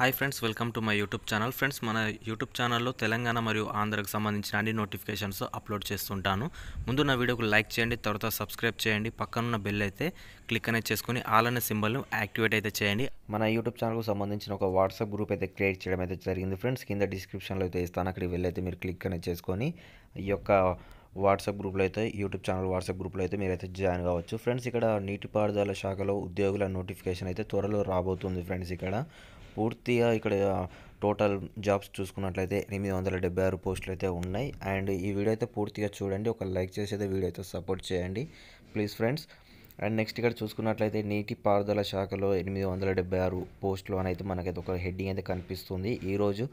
hi friends welcome to my YouTube channel friends మన YouTube ఛానల్లో తెలంగాణ మరియు ఆంధ్రకు సంబంధించిన అన్ని నోటిఫికేషన్స్ అప్లోడ్ చేస్తుంటాను ముందు నా వీడియోకు లైక్ చేయండి తర్వాత సబ్స్క్రైబ్ చేయండి పక్కనున్న బెల్ అయితే క్లిక్ అనేది చేసుకుని ఆల్ సింబల్ను యాక్టివేట్ అయితే చేయండి మన యూట్యూబ్ ఛానల్కు సంబంధించిన ఒక వాట్సాప్ గ్రూప్ అయితే క్రియేట్ చేయడం అయితే జరిగింది ఫ్రెండ్స్ కింద డిస్క్రిప్షన్లో అయితే ఇస్తాను అక్కడికి అయితే మీరు క్లిక్ అనేది చేసుకొని ఈ యొక్క వాట్సాప్ గ్రూప్లో అయితే యూట్యూబ్ ఛానల్ వాట్సాప్ గ్రూప్లో అయితే మీరు అయితే జాయిన్ కావచ్చు ఫ్రెండ్స్ ఇక్కడ నీటిపారుదల శాఖలో ఉద్యోగుల నోటిఫికేషన్ అయితే త్వరలో రాబోతుంది ఫ్రెండ్స్ ఇక్కడ పూర్తిగా ఇక్కడ టోటల్ జాబ్స్ చూసుకున్నట్లయితే ఎనిమిది వందల డెబ్బై ఆరు పోస్టులు అయితే ఉన్నాయి అండ్ ఈ వీడియో అయితే పూర్తిగా చూడండి ఒక లైక్ చేసి అయితే వీడియో అయితే సపోర్ట్ చేయండి ప్లీజ్ ఫ్రెండ్స్ అండ్ నెక్స్ట్ ఇక్కడ చూసుకున్నట్లయితే నీటి పారుదల శాఖలో ఎనిమిది వందల డెబ్బై ఆరు పోస్టులు అని అయితే మనకైతే ఒక హెడ్డింగ్ అయితే కనిపిస్తుంది ఈరోజు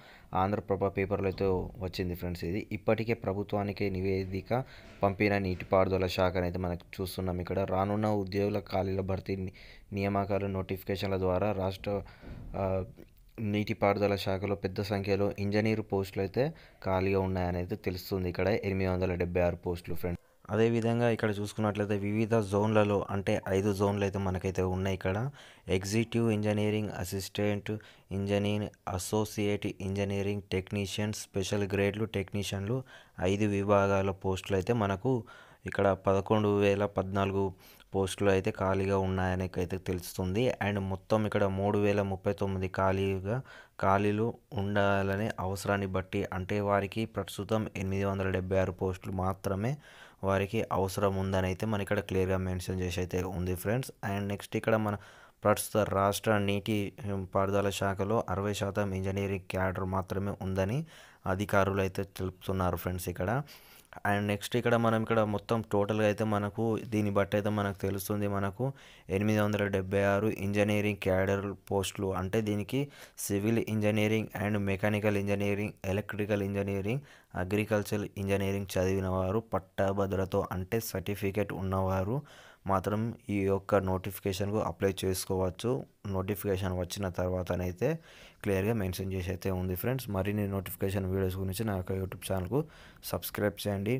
ఆంధ్రప్రభ పేపర్లో అయితే వచ్చింది ఫ్రెండ్స్ ఇది ఇప్పటికే ప్రభుత్వానికి నివేదిక పంపిన నీటిపారుదల శాఖ అయితే మనకు చూస్తున్నాం ఇక్కడ రానున్న ఉద్యోగుల ఖాళీల భర్తీ నియామకాలు నోటిఫికేషన్ల ద్వారా రాష్ట్ర నీటిపారుదల శాఖలో పెద్ద సంఖ్యలో ఇంజనీర్ పోస్టులు అయితే ఖాళీగా ఉన్నాయని అయితే తెలుస్తుంది ఇక్కడ ఎనిమిది వందల డెబ్బై ఆరు పోస్టులు ఫ్రెండ్స్ అదేవిధంగా ఇక్కడ చూసుకున్నట్లయితే వివిధ జోన్లలో అంటే ఐదు జోన్లు అయితే మనకైతే ఉన్నాయి ఇక్కడ executive engineering assistant engineer associate engineering technician special గ్రేడ్లు టెక్నీషియన్లు ఐదు విభాగాల పోస్టులు అయితే మనకు ఇక్కడ పదకొండు వేల పద్నాలుగు పోస్టులు అయితే ఖాళీగా ఉన్నాయని అయితే తెలుస్తుంది అండ్ మొత్తం ఇక్కడ మూడు వేల ముప్పై తొమ్మిది ఖాళీగా ఖాళీలు ఉండాలనే అవసరాన్ని బట్టి అంటే వారికి ప్రస్తుతం ఎనిమిది వందల డెబ్బై ఆరు పోస్టులు మాత్రమే వారికి అవసరం ఉందని అయితే మన ఇక్కడ క్లియర్గా మెన్షన్ చేసి అయితే ఉంది ఫ్రెండ్స్ అండ్ నెక్స్ట్ ఇక్కడ మన ప్రస్తుత రాష్ట్ర నీటి పారుదల శాఖలో అరవై శాతం ఇంజనీరింగ్ క్యాడర్ మాత్రమే ఉందని అధికారులు అయితే తెలుపుతున్నారు ఫ్రెండ్స్ ఇక్కడ అండ్ నెక్స్ట్ ఇక్కడ మనం ఇక్కడ మొత్తం టోటల్గా అయితే మనకు దీన్ని బట్టి అయితే మనకు తెలుస్తుంది మనకు ఎనిమిది వందల ఆరు ఇంజనీరింగ్ క్యాడర్ పోస్టులు అంటే దీనికి civil engineering and mechanical engineering electrical engineering agriculture engineering చదివిన వారు పట్టభద్రతో అంటే సర్టిఫికేట్ ఉన్నవారు మాత్రం ఈ యొక్క నోటిఫికేషన్కు అప్లై చేసుకోవచ్చు నోటిఫికేషన్ వచ్చిన తర్వాతనైతే క్లియర్గా మెన్షన్ చేసి అయితే ఉంది ఫ్రెండ్స్ మరిన్ని నోటిఫికేషన్ వీడియోస్ గురించి నా యొక్క యూట్యూబ్ ఛానల్కు సబ్స్క్రైబ్ చేయండి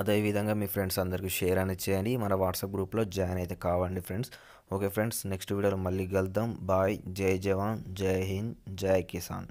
అదేవిధంగా మీ ఫ్రెండ్స్ అందరికీ షేర్ అని చేయండి మన వాట్సాప్ గ్రూప్లో జాయిన్ అయితే కావండి ఫ్రెండ్స్ ఓకే ఫ్రెండ్స్ నెక్స్ట్ వీడియోలో మళ్ళీ కలుద్దాం బాయ్ జై జవాన్ జై హింద్ జై కిసాన్